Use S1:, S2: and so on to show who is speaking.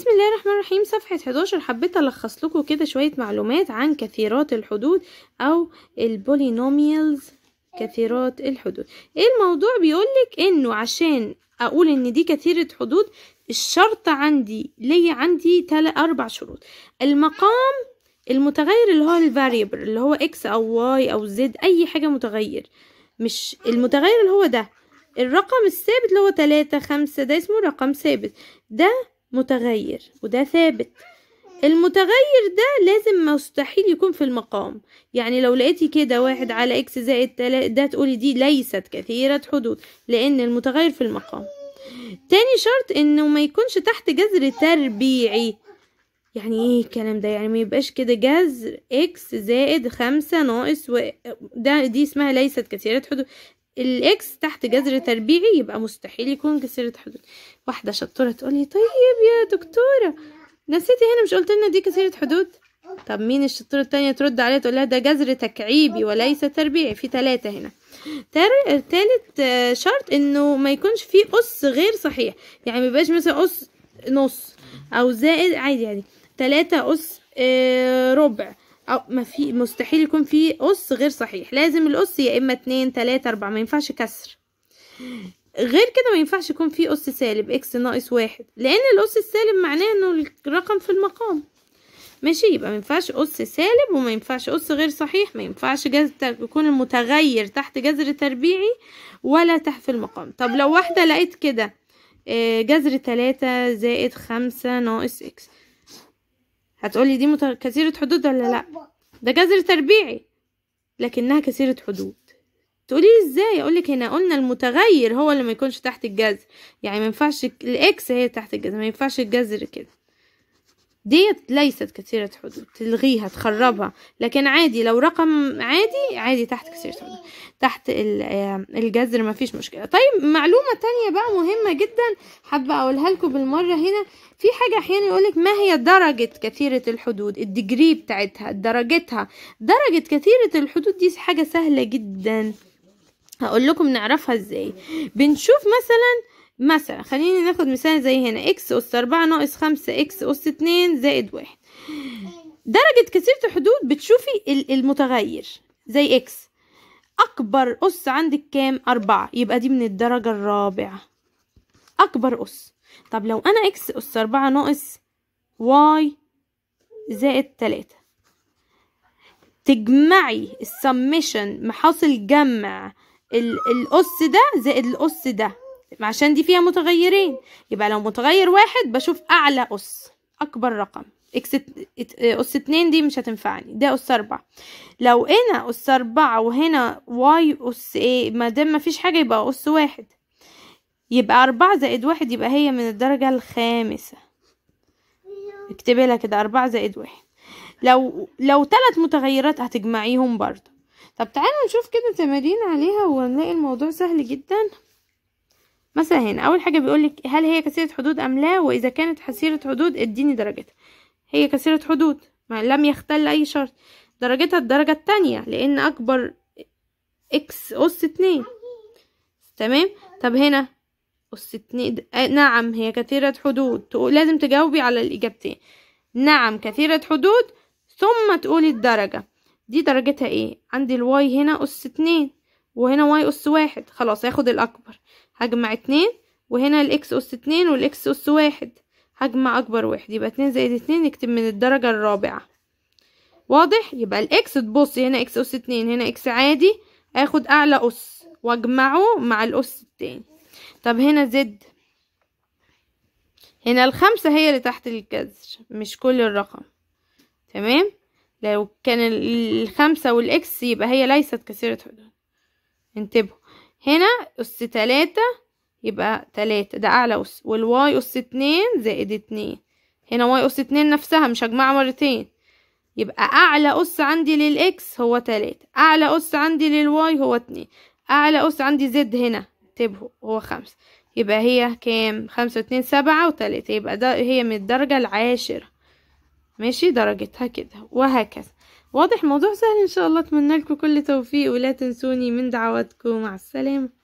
S1: بسم الله الرحمن الرحيم صفحة 11 حبيت ألخص لكم كده شوية معلومات عن كثيرات الحدود أو البولينوميالز كثيرات الحدود إيه الموضوع بيقولك إنه عشان أقول إن دي كثيرة حدود الشرط عندي ليا عندي تل أربع شروط المقام المتغير اللي هو الفاريبل اللي هو اكس أو واي أو زد أي حاجة متغير مش المتغير اللي هو ده الرقم الثابت اللي هو تلاتة خمسة ده اسمه رقم ثابت ده متغير وده ثابت المتغير ده لازم مستحيل يكون في المقام يعني لو لقيتي كده واحد على اكس زائد ده تقولي دي ليست كثيرة حدود لان المتغير في المقام تاني شرط انه ما يكونش تحت جذر تربيعي يعني ايه الكلام ده يعني ما يبقاش كده جذر اكس زائد خمسة ناقص و... ده دي اسمها ليست كثيرة حدود الاكس تحت جذر تربيعي يبقى مستحيل يكون كسرة حدود واحدة شطورة تقولي طيب يا دكتورة نسيتي هنا مش قلت لنا دي كسرة حدود طب مين الشطورة التانية ترد عليها تقول لها ده جذر تكعيبي وليس تربيعي في ثلاثة هنا تالت آه، شرط انه ما يكونش فيه قص غير صحيح يعني ميبقاش مثلا قص نص او زائد عادي يعني تلاتة قص آه، ربع او ما في مستحيل يكون في قص غير صحيح لازم القص يا اما اتنين تلاتة اربعة ما ينفعش كسر غير كده ما ينفعش يكون في قص سالب اكس ناقص واحد لان القص السالب معناه انه الرقم في المقام ماشي يبقى ما ينفعش قص سالب وما ينفعش قص غير صحيح ما ينفعش جذر يكون المتغير تحت جذر تربيعي ولا تحت في المقام طب لو واحده لقيت كده آه، جذر تلاتة زائد خمسة ناقص اكس هتقولي دي مت... كثيرة حدود ولا لا ده جذر تربيعي لكنها كثيرة حدود تقولي ازاي اقولك هنا قلنا المتغير هو اللي ما يكونش تحت الجذر يعني ما ينفعش الاكس هي تحت الجذر ما ينفعش الجذر كده ديت ليست كثيرة حدود تلغيها تخربها لكن عادي لو رقم عادي عادي تحت كثيرة حدود تحت آه، الجذر مفيش مشكلة طيب معلومة تانية بقى مهمة جدا حابة اقولها لكم بالمرة هنا في حاجة احيانا يقولك ما هي درجة كثيرة الحدود الدجري بتاعتها درجتها درجة كثيرة الحدود دي حاجة سهلة جدا هقول لكم نعرفها ازاي بنشوف مثلا مثلا خلينا ناخد مثال زي هنا اكس أس أربعة ناقص خمسة اكس أس اتنين زائد واحد درجة كثيفة الحدود بتشوفي المتغير زي اكس أكبر أس عندك كام أربعة يبقى دي من الدرجة الرابعة أكبر أس طب لو أنا اكس أس أربعة ناقص واي زائد تلاتة تجمعي السمشن محاصل جمع الأس ده زائد الأس ده عشان دي فيها متغيرين يبقى لو متغير واحد بشوف اعلى اس اكبر رقم اكس اس اتنين دي مش هتنفعني ده اس اربعة لو هنا اس اربعة وهنا واي اس ايه ما دام مفيش حاجة يبقى اس واحد يبقى أربعة زائد واحد يبقى هي من الدرجة الخامسة اكتبي لها كده أربعة زائد واحد لو لو تلات متغيرات هتجمعيهم برضه طب تعالوا نشوف كده تمارين عليها ونلاقي الموضوع سهل جدا مثلا هنا اول حاجه بيقولك هل هي كثيره حدود ام لا واذا كانت حسيره حدود اديني درجتها هي كثيره حدود ما لم يختل اي شرط درجتها الدرجه الثانيه لان اكبر اكس اس اتنين تمام طب هنا اس اتنين آه، نعم هي كثيره حدود لازم تجاوبي على الاجابتين نعم كثيره حدود ثم تقولي الدرجه دي درجتها ايه عندي الواي هنا اس اتنين وهنا واي أس واحد خلاص هاخد الأكبر هجمع اتنين وهنا الإكس أس اتنين والإكس أس واحد هجمع أكبر واحد يبقى اتنين زائد اتنين نكتب من الدرجة الرابعة واضح يبقى الإكس تبص هنا إكس أس اتنين هنا إكس عادي آخد أعلى أس وأجمعه مع الأس التاني طب هنا زد هنا الخمسة هي اللي تحت الكسر مش كل الرقم تمام لو كان الخمسة والإكس يبقى هي ليست كثيرة حدود انتبهوا هنا أس تلاتة يبقى تلاتة ده أعلى أس والواي أس اتنين زائد اتنين هنا واي أس اتنين نفسها مش هجمعها مرتين يبقى أعلى أس عندي للإكس هو تلاتة أعلى أس عندي للواي هو اتنين أعلى أس عندي زد هنا انتبهوا هو خمسة يبقى هي كام خمسة واتنين سبعة وتلاتة يبقى ده هي من الدرجة العاشرة ماشي درجتها كده وهكذا واضح موضوع سهل ان شاء الله اتمنى لكم كل توفيق ولا تنسوني من دعواتكم مع السلامه